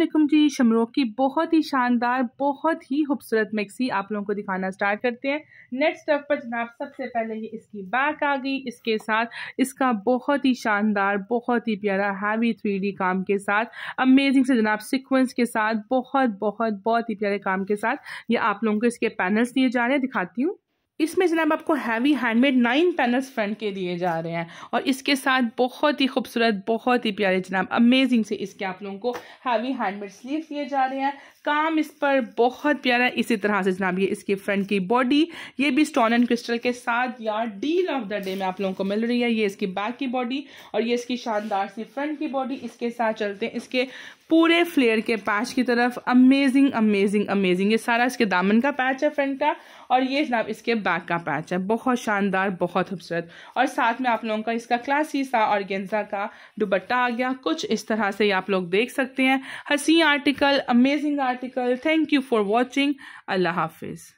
असलम जी शमरोक की बहुत ही शानदार बहुत ही खूबसूरत मिक्सी आप लोगों को दिखाना स्टार्ट करते हैं नेट स्टेप पर जनाब सबसे पहले ये इसकी बैक आ गई इसके साथ इसका बहुत ही शानदार बहुत ही प्यारा हैवी थ्री काम के साथ अमेजिंग से जनाब सिक्वेंस के साथ बहुत बहुत बहुत ही प्यारे काम के साथ ये आप लोगों को इसके पैनल्स दिए जा रहे हैं दिखाती हूँ इसमें जनाब आपको heavy handmade nine panels front के दिए जा रहे हैं और इसके साथ बहुत ही खूबसूरत बहुत ही प्यारे जनाब अमेजिंग से इसके आप लोगों को हैवी हैंडमेड स्लीव्स दिए जा रहे हैं काम इस पर बहुत प्यारा है इसी तरह से जनाब ये इसकी फ्रंट की बॉडी ये भी स्टोन एंड क्रिस्टल के साथ यार डील ऑफ द डे में आप लोगों को मिल रही है ये इसकी बैक की बॉडी और ये इसकी शानदार सी फ्रंट की बॉडी इसके साथ चलते हैं इसके पूरे फ्लेयर के पैच की तरफ अमेजिंग अमेजिंग अमेजिंग ये सारा इसके दामन का पैच है फ्रंट का और ये जनाब इसके बैक का पैच है बहुत शानदार बहुत खूबसूरत और साथ में आप लोगों का इसका क्लासी सा और गेंजा का दुबट्टा आ गया कुछ इस तरह से आप लोग देख सकते हैं हसी article amazing article thank you for watching अल्लाह हाफिज़